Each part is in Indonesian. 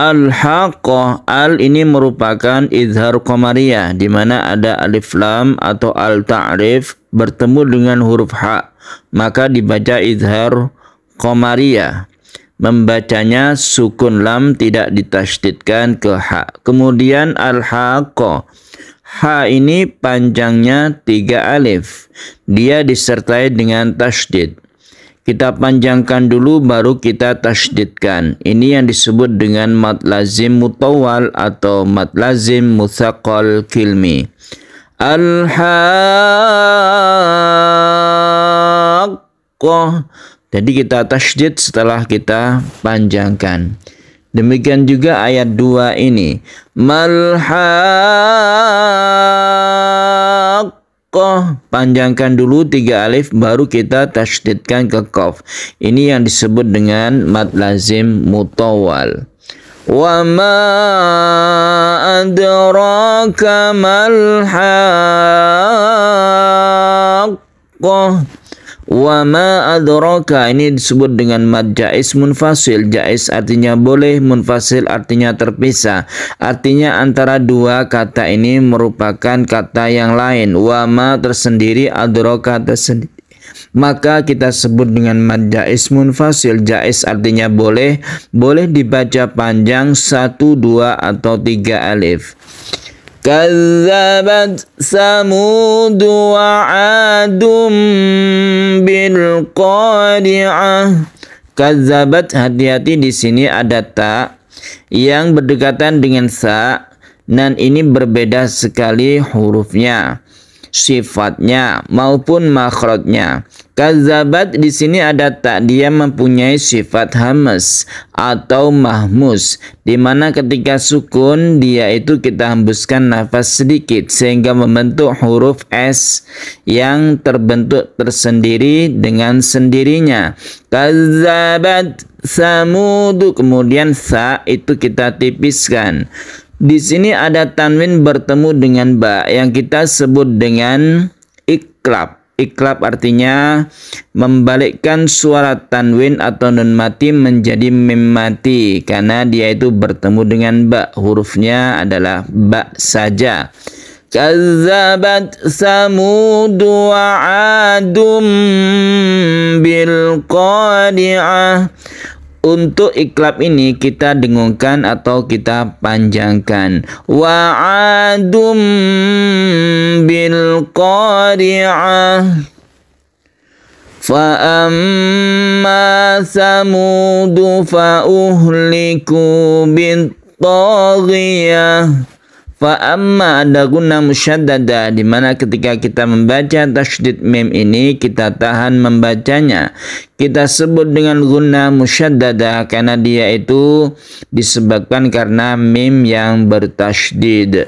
Al-haqqah al ini merupakan izhar komariah di mana ada alif lam atau al ta'rif bertemu dengan huruf ha maka dibaca izhar komariah membacanya sukun lam tidak ditasdidkan ke ha kemudian al-haqqah ha ini panjangnya tiga alif dia disertai dengan tasdid kita panjangkan dulu baru kita tasdidkan. Ini yang disebut dengan mad lazim mutawal atau mad lazim muthaqal kilmi. Al-haqqah. Jadi kita tasdid setelah kita panjangkan. Demikian juga ayat 2 ini. Malhaq Koh panjangkan dulu tiga alif baru kita tasdidkan ke kof. Ini yang disebut dengan mat lazim mutawal. Wa ma adraka mal haqqah Wa ma adraka ini disebut dengan mad jaiz munfasil. Jais artinya boleh, munfasil artinya terpisah. Artinya antara dua kata ini merupakan kata yang lain. Wa ma tersendiri adraka tersendiri. Maka kita sebut dengan mad jaiz munfasil. Jais artinya boleh, boleh dibaca panjang satu, dua atau tiga alif. كذبت ثمود وعاد بالقارعة Kazabat hati-hati di sini ada ta yang berdekatan dengan sa dan ini berbeda sekali hurufnya sifatnya maupun makhrajnya. Kazabat di sini ada tak dia mempunyai sifat hamas atau mahmus di mana ketika sukun dia itu kita hembuskan nafas sedikit sehingga membentuk huruf s yang terbentuk tersendiri dengan sendirinya. Kazabat samudu kemudian sa itu kita tipiskan. Di sini ada tanwin bertemu dengan ba yang kita sebut dengan iklab. Iklab artinya membalikkan suara tanwin atau nun mati menjadi mim mati karena dia itu bertemu dengan ba. Hurufnya adalah ba saja. كذبت ثمود bil qadi'ah untuk iklab ini kita dengungkan atau kita panjangkan. Wa'adum bil qari'ah. فأما ثمود bin بالطاغية Fa'amma amma ada guna musyaddada di mana ketika kita membaca tasydid mim ini kita tahan membacanya. Kita sebut dengan guna musyaddada karena dia itu disebabkan karena mim yang bertasdid.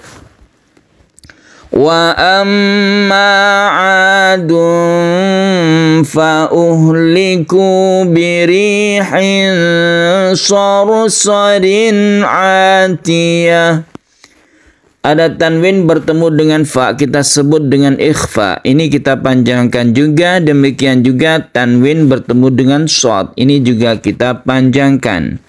Wa amma adun fa uhliku birihin sarsarin atiyah ada tanwin bertemu dengan fa kita sebut dengan ikhfa ini kita panjangkan juga demikian juga tanwin bertemu dengan shod ini juga kita panjangkan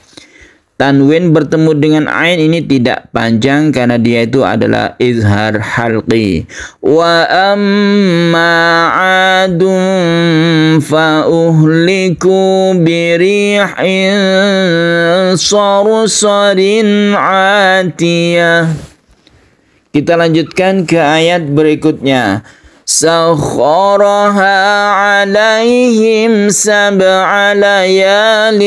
tanwin bertemu dengan ain ini tidak panjang karena dia itu adalah izhar halqi wa amma adum fa uhliku rihin sarsarin atiyah kita lanjutkan ke ayat berikutnya. alaihim sab'a سبع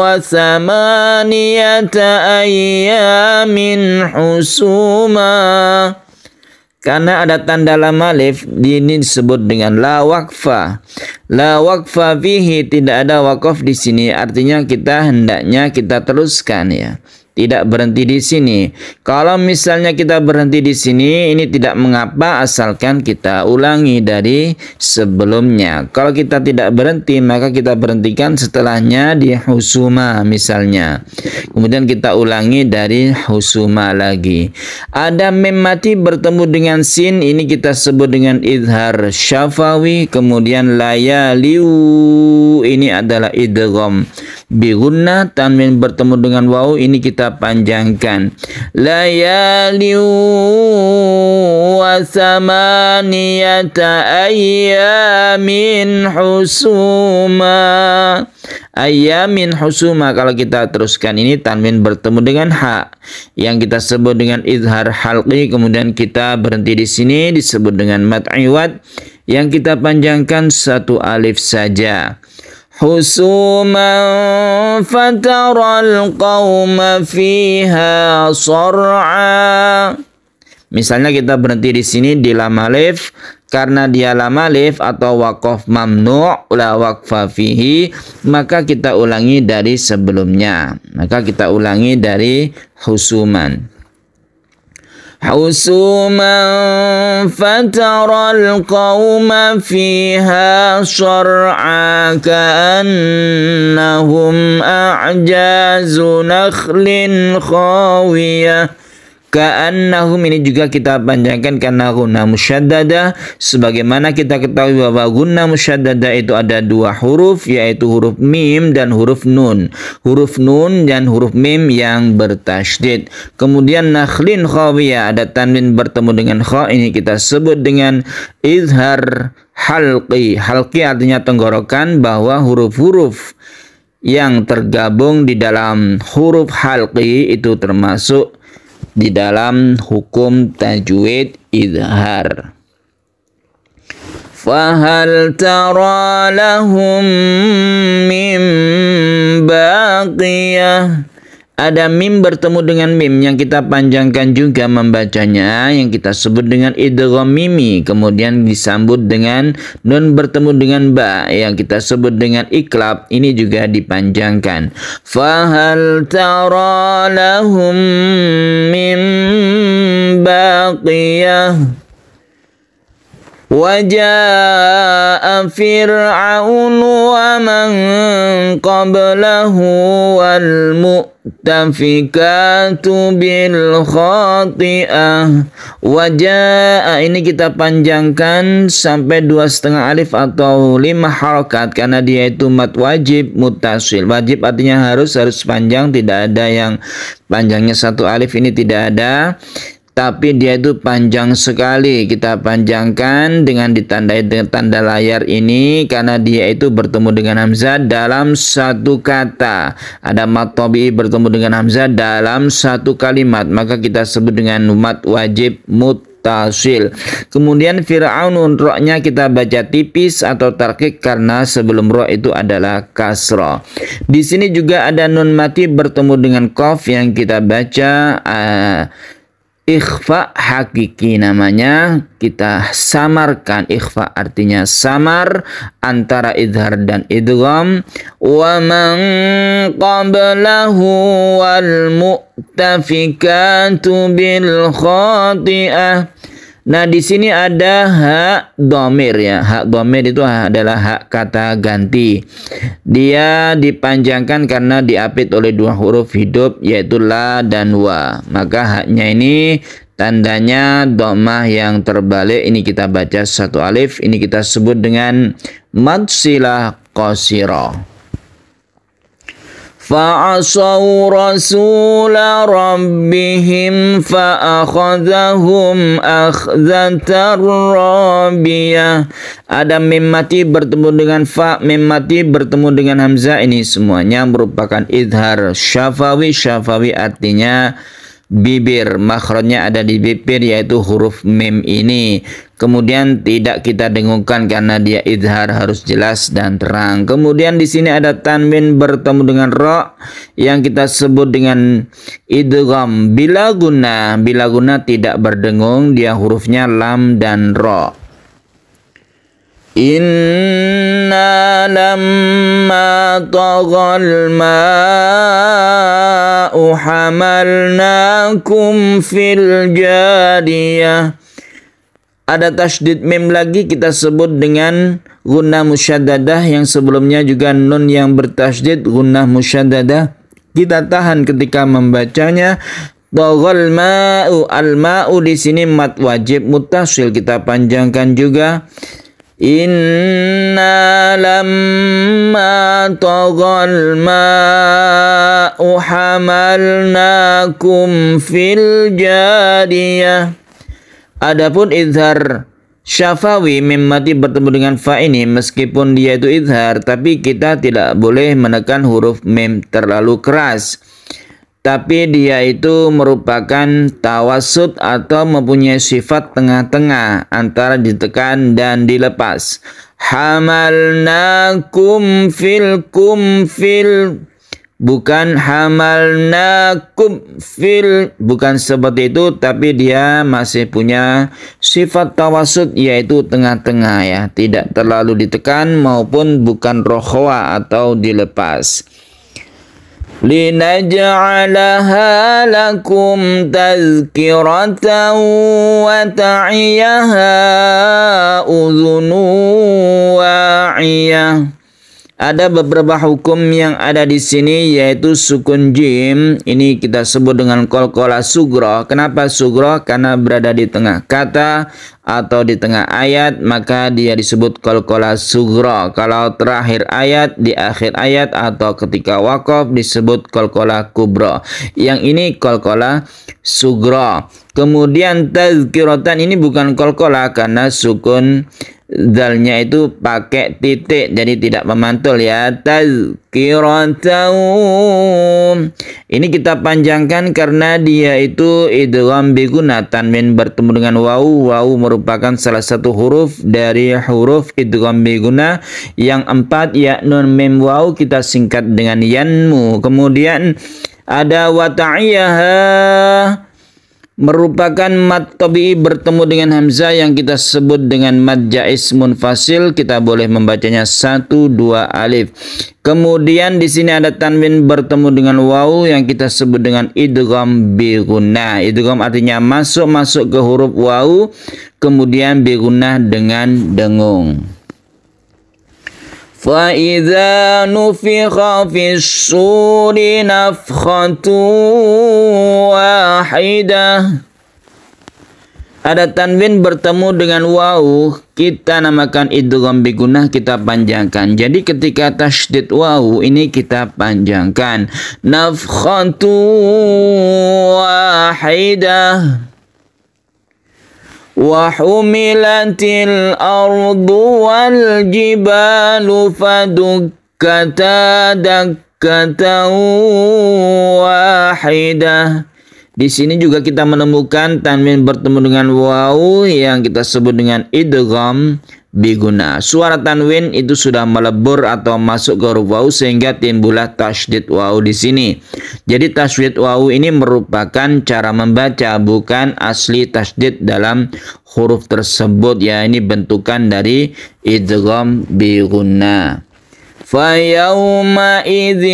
wa thamaniyata ayyamin husuma. Karena ada tanda lam alif, ini disebut dengan la wakfa. La wakfa fihi tidak ada wakaf di sini, artinya kita hendaknya kita teruskan ya tidak berhenti di sini. Kalau misalnya kita berhenti di sini, ini tidak mengapa asalkan kita ulangi dari sebelumnya. Kalau kita tidak berhenti, maka kita berhentikan setelahnya di husuma misalnya. Kemudian kita ulangi dari husuma lagi. Ada mem mati bertemu dengan sin, ini kita sebut dengan idhar syafawi, kemudian layaliu, ini adalah idgham. Bihunna tanwin bertemu dengan waw ini kita panjangkan. layaliu wasamaniyata ayamin husuma. Ayamin husuma kalau kita teruskan ini tanwin bertemu dengan ha yang kita sebut dengan izhar halqi kemudian kita berhenti di sini disebut dengan iwat yang kita panjangkan satu alif saja. حسوما فترى القوم فيها صرعا Misalnya kita berhenti di sini di lam alif karena dia lam alif atau wakof mamnu la waqfa fihi maka kita ulangi dari sebelumnya. Maka kita ulangi dari husuman. حسوما فترى القوم فيها شرعا كأنهم أعجاز نخل خاوية Ka'annahum ini juga kita panjangkan karena guna musyaddada sebagaimana kita ketahui bahwa guna musyaddada itu ada dua huruf yaitu huruf mim dan huruf nun. Huruf nun dan huruf mim yang bertasydid. Kemudian nakhlin khawiyah ada tanwin bertemu dengan khaw. ini kita sebut dengan izhar halqi. Halqi artinya tenggorokan bahwa huruf-huruf yang tergabung di dalam huruf halqi itu termasuk di dalam hukum tajwid idhar. Fahal tara lahum min baqiyah ada mim bertemu dengan mim yang kita panjangkan juga membacanya yang kita sebut dengan idgham mimi kemudian disambut dengan nun bertemu dengan ba yang kita sebut dengan iklab ini juga dipanjangkan. Fahal tara lahum mim baqiyah وجاء فرعون ومن قبله والمؤتفكات بالخاطئة وجاء ini kita panjangkan sampai dua setengah alif atau lima harokat karena dia itu mat wajib mutasil wajib artinya harus harus panjang tidak ada yang panjangnya satu alif ini tidak ada tapi dia itu panjang sekali kita panjangkan dengan ditandai dengan tanda layar ini karena dia itu bertemu dengan Hamzah dalam satu kata ada mat bertemu dengan Hamzah dalam satu kalimat maka kita sebut dengan mat wajib mut tasil. Kemudian Fir'aun roknya kita baca tipis atau tarkik karena sebelum roh itu adalah kasro. Di sini juga ada nun mati bertemu dengan kof yang kita baca uh, ikhfa hakiki namanya kita samarkan ikhfa artinya samar antara idhar dan idgham wa man qablahu wal mu'tafikatu bil khati'ah Nah, di sini ada hak domir ya. Hak domir itu adalah hak kata ganti. Dia dipanjangkan karena diapit oleh dua huruf hidup yaitu la dan wa. Maka haknya ini tandanya domah yang terbalik. Ini kita baca satu alif. Ini kita sebut dengan matsilah kosiroh. فعصوا رسول ربهم فأخذهم أخذة رابية ada mim mati bertemu dengan fa mim mati bertemu dengan hamzah ini semuanya merupakan idhar syafawi syafawi artinya bibir makronya ada di bibir yaitu huruf mim ini kemudian tidak kita dengungkan karena dia izhar harus jelas dan terang kemudian di sini ada tanwin bertemu dengan ro yang kita sebut dengan idgham bila guna bila guna tidak berdengung dia hurufnya lam dan ro inna lamma taghal ma hamalnakum fil jadiyah. Ada tasdid mim lagi kita sebut dengan guna musyadadah yang sebelumnya juga nun yang bertasdid guna musyadadah. Kita tahan ketika membacanya. Togol ma'u al ma'u di sini mat wajib mutasil kita panjangkan juga Inna lamma tagal ma'u hamalnakum fil jadiyah. Adapun idhar syafawi mimmati bertemu dengan fa ini meskipun dia itu idhar tapi kita tidak boleh menekan huruf mim terlalu keras tapi dia itu merupakan tawasud atau mempunyai sifat tengah-tengah antara ditekan dan dilepas. Hamalnakum fil kum fil bukan hamalnakum fil bukan seperti itu tapi dia masih punya sifat tawasud yaitu tengah-tengah ya tidak terlalu ditekan maupun bukan rohwa atau dilepas linaj'alaha لَكُمْ تَذْكِرَةً wa ta'iyaha ada beberapa hukum yang ada di sini yaitu sukun jim ini kita sebut dengan kolkola sugro kenapa sugro karena berada di tengah kata atau di tengah ayat maka dia disebut kolkola sugro kalau terakhir ayat di akhir ayat atau ketika wakaf disebut kolkola kubro yang ini kolkola sugro kemudian tazkirotan ini bukan kolkola karena sukun dalnya itu pakai titik jadi tidak memantul ya tazkiratahum ini kita panjangkan karena dia itu idgham biguna tanwin bertemu dengan wau wau merupakan salah satu huruf dari huruf idgham biguna yang empat ya nun mim wau kita singkat dengan yanmu kemudian ada wataiyahah merupakan mad tabi'i bertemu dengan hamzah yang kita sebut dengan mad jaiz munfasil kita boleh membacanya satu dua alif kemudian di sini ada tanwin bertemu dengan waw yang kita sebut dengan idgham bi gunnah idgham artinya masuk masuk ke huruf waw kemudian bi gunnah dengan dengung فإذا نفخ في الصور نفخة واحدة Ada tanwin bertemu dengan wau, kita namakan idgham bigunah kita panjangkan. Jadi ketika tasdid wau ini kita panjangkan. Nafkhatu wahidah. وحملت الأرض والجبال فدكتا دكة واحدة Di sini juga kita menemukan tanwin bertemu dengan waw yang kita sebut dengan idgham biguna. Suara tanwin itu sudah melebur atau masuk ke huruf waw sehingga timbullah tasydid waw di sini. Jadi tasydid waw ini merupakan cara membaca bukan asli tasydid dalam huruf tersebut ya ini bentukan dari idgham biguna. فَيَوْمَئِذٍ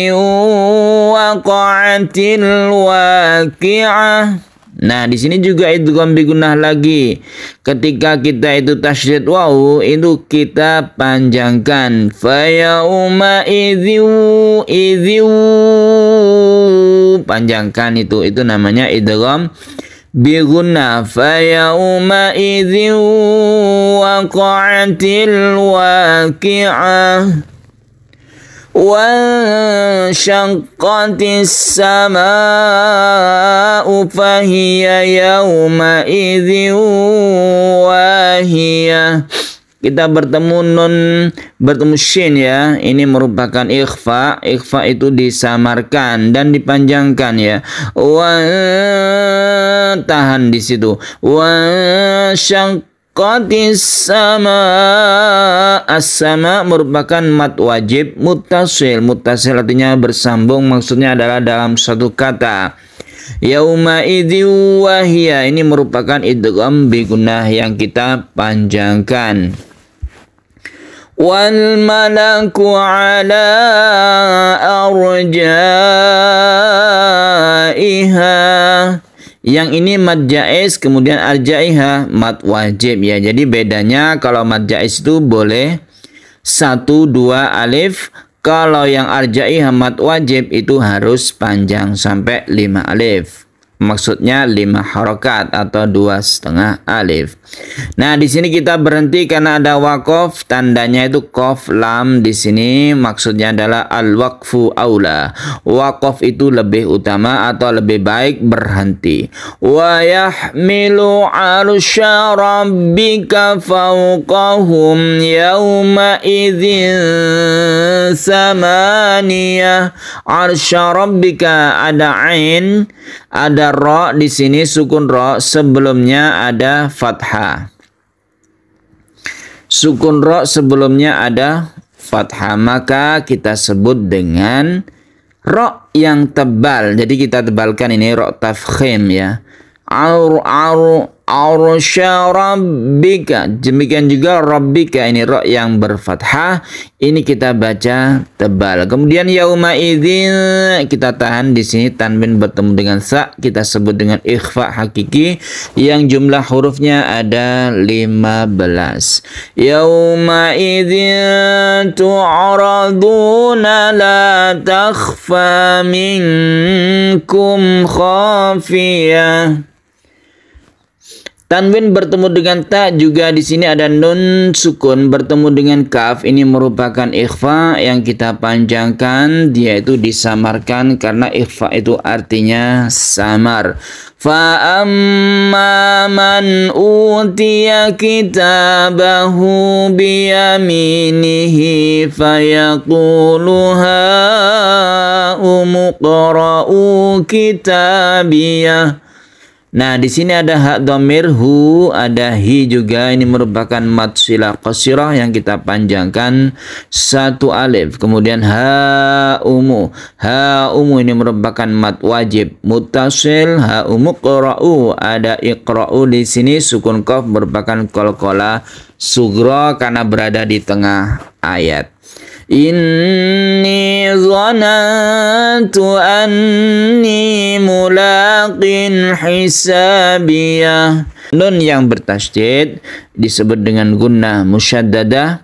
وَقَعَتِ الْوَاقِعَةِ Nah, di sini juga kan bigunnah lagi. Ketika kita itu tasydid wau itu kita panjangkan. Fayauma iziu iziu panjangkan itu. Itu namanya idgham fa Fayauma idzin waqa'atil waqi'ah. وانشقت السماء فهي يومئذ واهية kita bertemu nun bertemu shin ya ini merupakan ikhfa ikhfa itu disamarkan dan dipanjangkan ya wa tahan di situ wa sama asama merupakan mat wajib mutasil mutasil artinya bersambung maksudnya adalah dalam satu kata yauma idhi wahia ini merupakan idgham bigunah yang kita panjangkan wal malaku ala arjaiha yang ini mad jaiz kemudian arjaiha mad wajib ya. Jadi bedanya kalau mad jaiz itu boleh satu dua alif. Kalau yang arjaiha mad wajib itu harus panjang sampai lima alif maksudnya lima harokat atau dua setengah alif. Nah di sini kita berhenti karena ada wakof tandanya itu kof lam di sini maksudnya adalah al wakfu aula wakof itu lebih utama atau lebih baik berhenti. Wayahmilu milu rabbika fauqahum yooma idzin samaniyah arsha ada ain ada Rok ro di sini sukun ro sebelumnya ada fathah. Sukun ro sebelumnya ada fathah maka kita sebut dengan ro yang tebal. Jadi kita tebalkan ini ro tafkhim ya ar ar arsya rabbika demikian juga rabbika ini ra yang berfathah ini kita baca tebal kemudian yauma idzin kita tahan di sini tanwin bertemu dengan sa kita sebut dengan ikhfa hakiki yang jumlah hurufnya ada 15 yauma idzin tu'raduna la takhfa minkum khafiyah Tanwin bertemu dengan ta juga di sini ada nun sukun bertemu dengan kaf ini merupakan ikhfa yang kita panjangkan dia itu disamarkan karena ikhfa itu artinya samar. Fa amma man utiya kitabahu bi yaminihi fayaqulu ha umqra'u kitabiyah Nah, di sini ada hak domir hu, ada hi juga. Ini merupakan mat sila qasirah yang kita panjangkan satu alif. Kemudian ha umu. Ha umu ini merupakan mat wajib. Mutasil ha umu qra'u. Ada iqra'u di sini sukun kof merupakan kol-kola sugro karena berada di tengah ayat. إني ظننت أني ملاق حسابية Nun yang bertasjid disebut dengan guna musyaddadah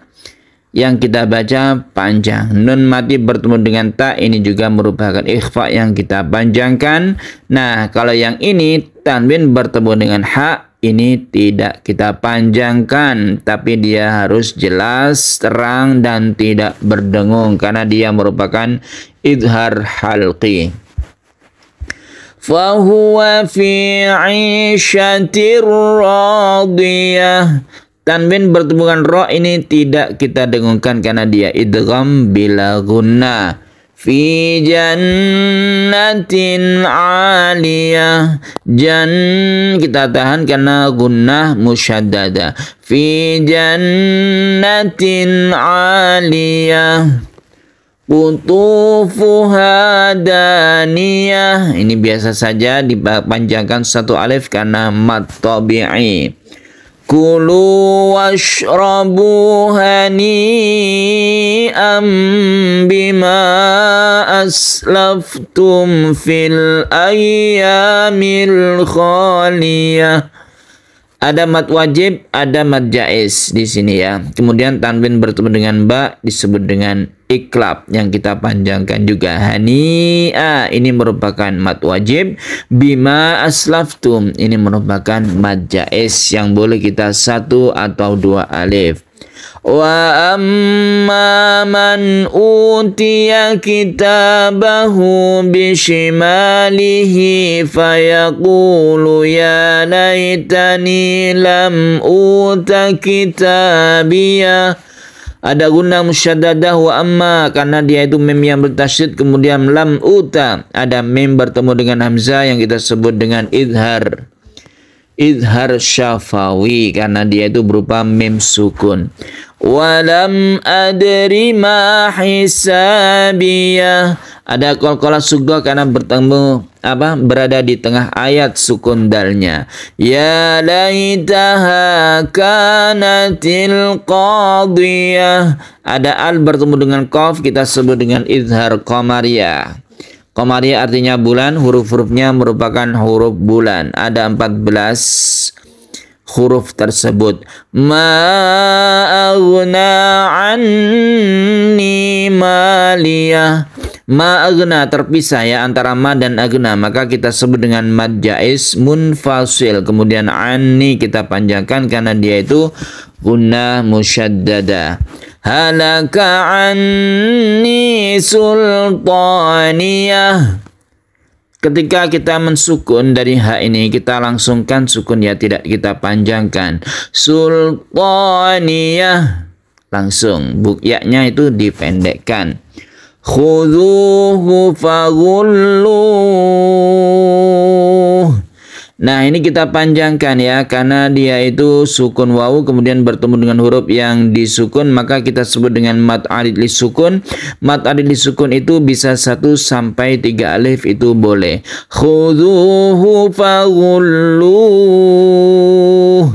yang kita baca panjang. Nun mati bertemu dengan ta ini juga merupakan ikhfa yang kita panjangkan. Nah, kalau yang ini tanwin bertemu dengan ha ini tidak kita panjangkan tapi dia harus jelas terang dan tidak berdengung karena dia merupakan idhar halqi fahuwa fi 'ishatir Tanwin bertemu dengan ro ini tidak kita dengungkan karena dia idgham bila guna fi jannatin aliyah jan kita tahan karena gunnah musyaddada fi jannatin aliyah Kutufuha daniyah Ini biasa saja dipanjangkan satu alif karena mat tabi'i Kulu washrabu hani'an bima aslaftum fil ayyamil khaliyah. Ada mat wajib, ada mat jais di sini ya. Kemudian tanwin bertemu dengan ba disebut dengan iklab yang kita panjangkan juga hani'a ini merupakan mat wajib bima aslaftum ini merupakan mat jais yang boleh kita satu atau dua alif wa amma man utiya kitabahu bishimalihi fayaqulu ya laitani lam uta kitabiyah ada guna musyadadah wa amma karena dia itu mim yang bertasydid kemudian lam uta ada mim bertemu dengan hamzah yang kita sebut dengan idhar idhar syafawi karena dia itu berupa mim sukun walam adri ma hisabiyah ada kol-kola sugo karena bertemu apa berada di tengah ayat sukun dalnya. Ya laitaha kanatil qadiyah. Ada al bertemu dengan qaf kita sebut dengan izhar komaria. Komaria artinya bulan, huruf-hurufnya merupakan huruf bulan. Ada 14 huruf tersebut. ma aghna anni maliyah. aghna terpisah ya antara ma dan agna. Maka kita sebut dengan mad jaiz munfasil. Kemudian anni kita panjangkan karena dia itu guna musyaddada. Halaka anni sultaniyah. Ketika kita mensukun dari hak ini, kita langsungkan sukun ya, tidak kita panjangkan. Sultaniyah. Langsung, bukyaknya itu dipendekkan. Khuduhu fagulluh. Nah ini kita panjangkan ya karena dia itu sukun wawu kemudian bertemu dengan huruf yang disukun maka kita sebut dengan mat alif li sukun. Mat alif li sukun itu bisa satu sampai tiga alif itu boleh. Khuduhu faghulluh.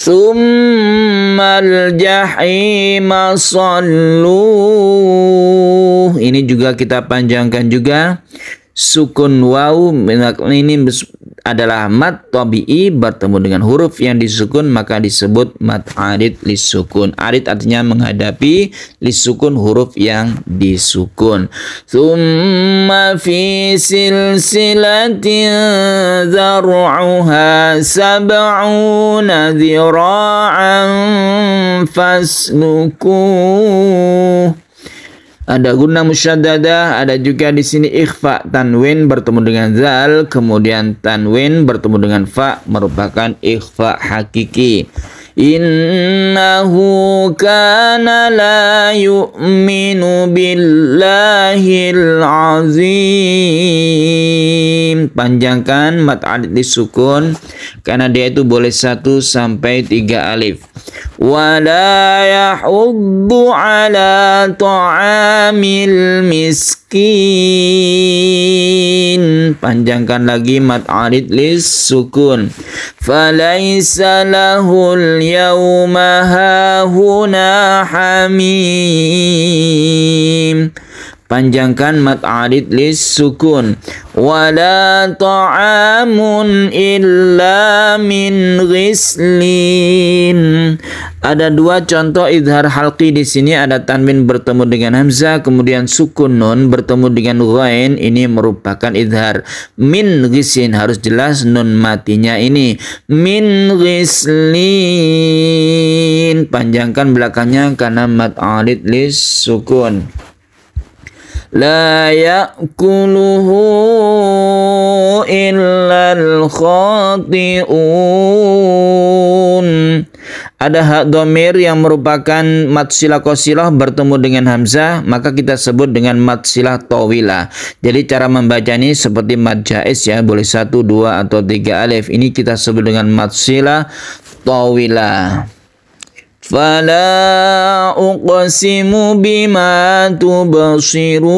Summal jahima salluh. Ini juga kita panjangkan juga sukun wau ini adalah mat tabi'i bertemu dengan huruf yang disukun maka disebut mat arid lisukun. Arid artinya menghadapi lisukun huruf yang disukun. Thumma fi silsilatin zar'uha sab'una zira'an fasnukun ada guna musyadada, ada juga di sini ikhfa tanwin bertemu dengan zal, kemudian tanwin bertemu dengan fa merupakan ikhfa hakiki innahu kana la yu'minu billahil azim panjangkan mat adid sukun karena dia itu boleh satu sampai tiga alif wala yahuddu ala ta'amil miskin panjangkan lagi mat adid lis sukun falaisa lahul يوم هاهنا حميم panjangkan mad arid lis sukun wala ta'amun illa min ghislin ada dua contoh idhar halqi di sini ada tanwin bertemu dengan hamzah kemudian sukun nun bertemu dengan ghain ini merupakan idhar min ghislin harus jelas nun matinya ini min ghislin panjangkan belakangnya karena mad arid lis sukun لا يأكله إلا الخاطئون ada hak domir yang merupakan mat silah kosilah bertemu dengan hamzah maka kita sebut dengan mat silah towila jadi cara membaca ini seperti mat jais ya boleh satu dua atau tiga alif ini kita sebut dengan mat silah towila فلا أقسم بما تبصرون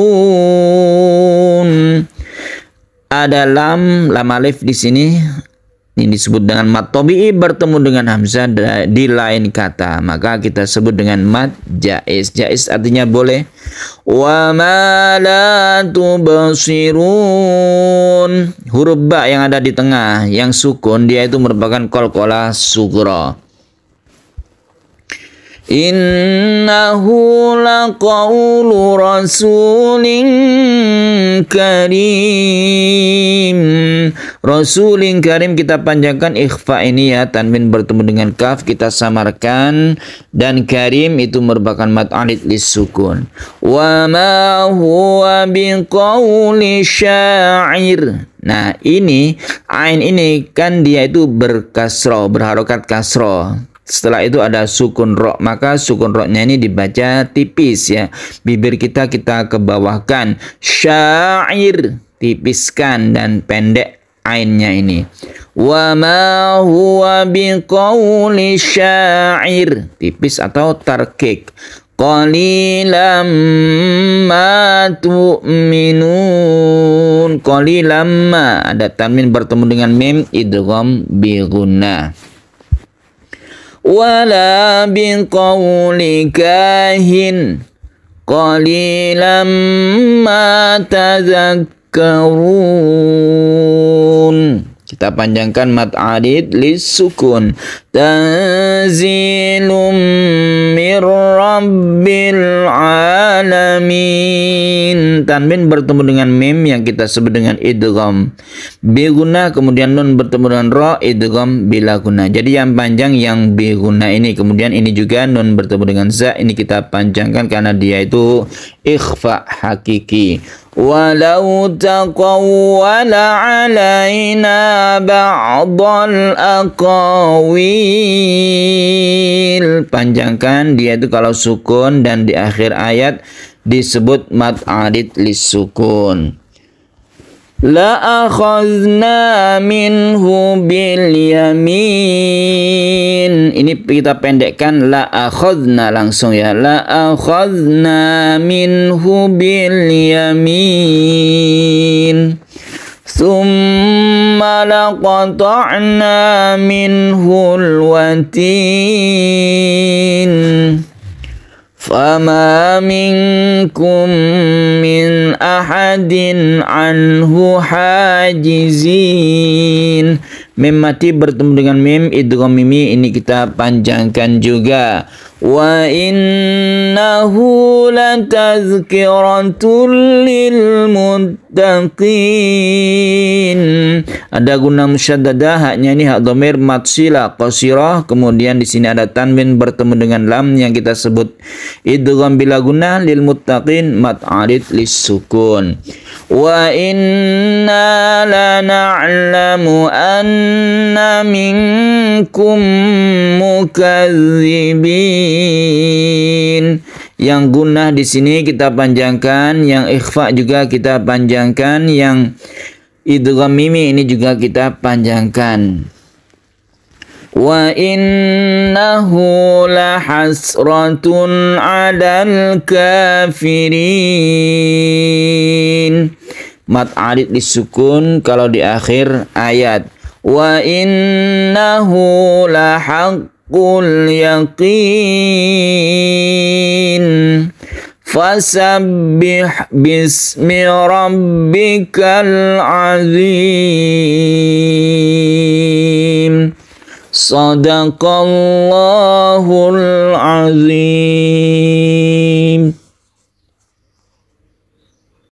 ada lam lam alif di sini ini disebut dengan mat tobi'i bertemu dengan hamzah di lain kata maka kita sebut dengan mat jais jais artinya boleh wa ma la tubasirun. huruf ba yang ada di tengah yang sukun dia itu merupakan kolkola sugro Innahu laqawlu rasulin karim Rasulin karim kita panjangkan ikhfa ini ya Tanwin bertemu dengan kaf kita samarkan Dan karim itu merupakan mat'anid sukun Wa ma huwa biqawli syair Nah ini Ain ini kan dia itu berkasro Berharokat kasro setelah itu ada sukun rok maka sukun roknya ini dibaca tipis ya. Bibir kita kita kebawahkan. Syair tipiskan dan pendek ainnya ini. Wa ma huwa biqauli syair. Tipis atau tarkik. Qalilam ma tu'minun. Qalilam ma. Ada tanwin bertemu dengan mim idgham bi gunnah. ولا بقول كاهن قليلا ما تذكرون kita panjangkan mat adid lis sukun tanzilum tanwin bertemu dengan mim yang kita sebut dengan idgham. guna kemudian nun bertemu dengan ra idgham bila guna. Jadi yang panjang yang guna ini kemudian ini juga nun bertemu dengan za ini kita panjangkan karena dia itu ikhfa hakiki. walau taqawwala alaina بعض aqawil panjangkan dia itu kalau sukun dan di akhir ayat disebut mad adid lisukun. La akhazna minhu bil yamin. Ini kita pendekkan la akhazna langsung ya. La akhazna minhu bil yamin. Thumma laqata'na minhu al-watin. فما منكم من أحد عنه حاجزين Mim mati bertemu dengan mim idgham mimi ini kita panjangkan juga وإنه لتذكرة للمتقين ada guna musyadadah haknya ini hak domir matsila qasirah kemudian di sini ada tanwin bertemu dengan lam yang kita sebut idgham bila guna lil muttaqin mat'arid lis sukun وَإِنَّا لَنَعْلَمُ أَنَّ منكم مكذبين yang gunnah di sini kita panjangkan, yang ikhfa juga kita panjangkan, yang idgham mimi ini juga kita panjangkan wa وإنه لحسرة على kafirin Mat arid disukun kalau di akhir ayat Wa innahu lahaqqul yaqin Fasabbih bismi rabbikal azim صدق الله العظيم